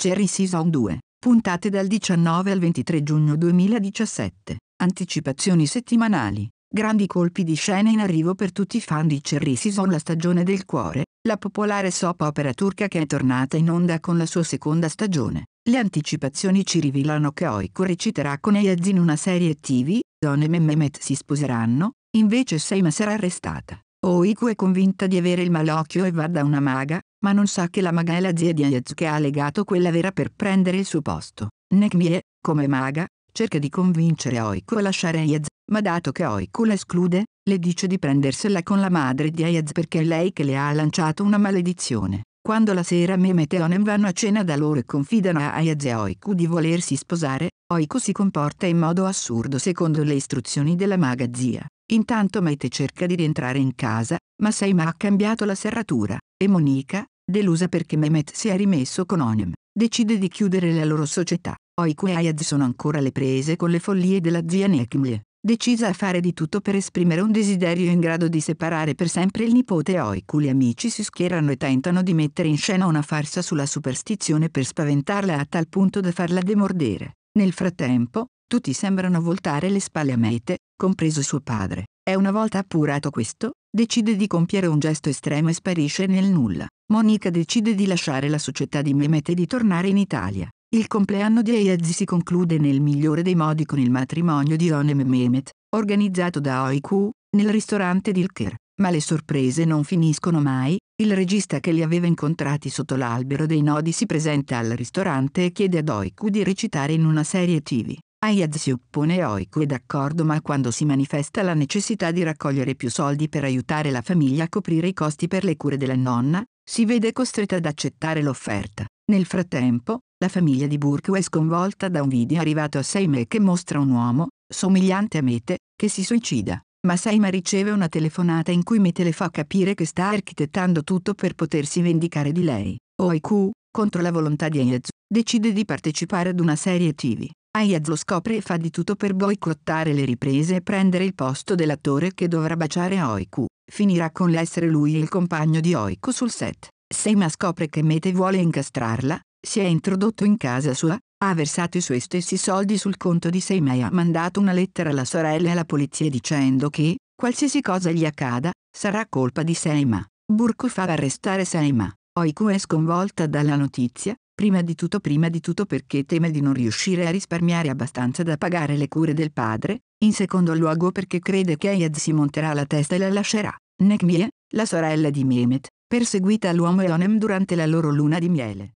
Cherry Season 2. Puntate dal 19 al 23 giugno 2017. Anticipazioni settimanali. Grandi colpi di scena in arrivo per tutti i fan di Cherry Season La stagione del cuore, la popolare soap opera turca che è tornata in onda con la sua seconda stagione. Le anticipazioni ci rivelano che Oiko reciterà con Eyazin una serie TV, Don e Mehmet si sposeranno, invece Seima sarà arrestata. Oiku è convinta di avere il malocchio e va da una maga, ma non sa che la maga è la zia di Ayaz che ha legato quella vera per prendere il suo posto. Nekmie, come maga, cerca di convincere Oiku a lasciare Ayaz, ma dato che Oiku la esclude, le dice di prendersela con la madre di Ayaz perché è lei che le ha lanciato una maledizione. Quando la sera Meme e Teonen vanno a cena da loro e confidano a Ayaz e Oiku di volersi sposare, Oiku si comporta in modo assurdo secondo le istruzioni della maga zia. Intanto Maite cerca di rientrare in casa, ma Seima ha cambiato la serratura, e Monica, delusa perché Mehmet si è rimesso con Onem, decide di chiudere la loro società. Oiku e Ayaz sono ancora alle prese con le follie della zia Nekmle, decisa a fare di tutto per esprimere un desiderio in grado di separare per sempre il nipote Oiku. Gli amici si schierano e tentano di mettere in scena una farsa sulla superstizione per spaventarla a tal punto da farla demordere. Nel frattempo, tutti sembrano voltare le spalle a Mete, compreso suo padre. E una volta appurato questo, decide di compiere un gesto estremo e sparisce nel nulla. Monica decide di lasciare la società di Mehmet e di tornare in Italia. Il compleanno di Eyaz si conclude nel migliore dei modi con il matrimonio di Onem e Mehmet, organizzato da Oiku, nel ristorante di Ilker. Ma le sorprese non finiscono mai, il regista che li aveva incontrati sotto l'albero dei nodi si presenta al ristorante e chiede ad Oiku di recitare in una serie TV. Hayat si oppone Oiku è d'accordo ma quando si manifesta la necessità di raccogliere più soldi per aiutare la famiglia a coprire i costi per le cure della nonna, si vede costretta ad accettare l'offerta. Nel frattempo, la famiglia di Burke è sconvolta da un video arrivato a Seime che mostra un uomo, somigliante a Mete, che si suicida. Ma Saima riceve una telefonata in cui Mete le fa capire che sta architettando tutto per potersi vendicare di lei. Oiku, contro la volontà di Aizu, decide di partecipare ad una serie TV. Hayaz lo scopre e fa di tutto per boicottare le riprese e prendere il posto dell'attore che dovrà baciare Oiku. Finirà con l'essere lui il compagno di Oiku sul set. Seima scopre che Mete vuole incastrarla, si è introdotto in casa sua, ha versato i suoi stessi soldi sul conto di Seima e ha mandato una lettera alla sorella e alla polizia dicendo che, qualsiasi cosa gli accada, sarà colpa di Seima. Burku fa arrestare Seima. Oiku è sconvolta dalla notizia, Prima di tutto prima di tutto perché teme di non riuscire a risparmiare abbastanza da pagare le cure del padre, in secondo luogo perché crede che Ayad si monterà la testa e la lascerà. Nekmie, la sorella di Mehmet, perseguita all'uomo Eonem durante la loro luna di miele.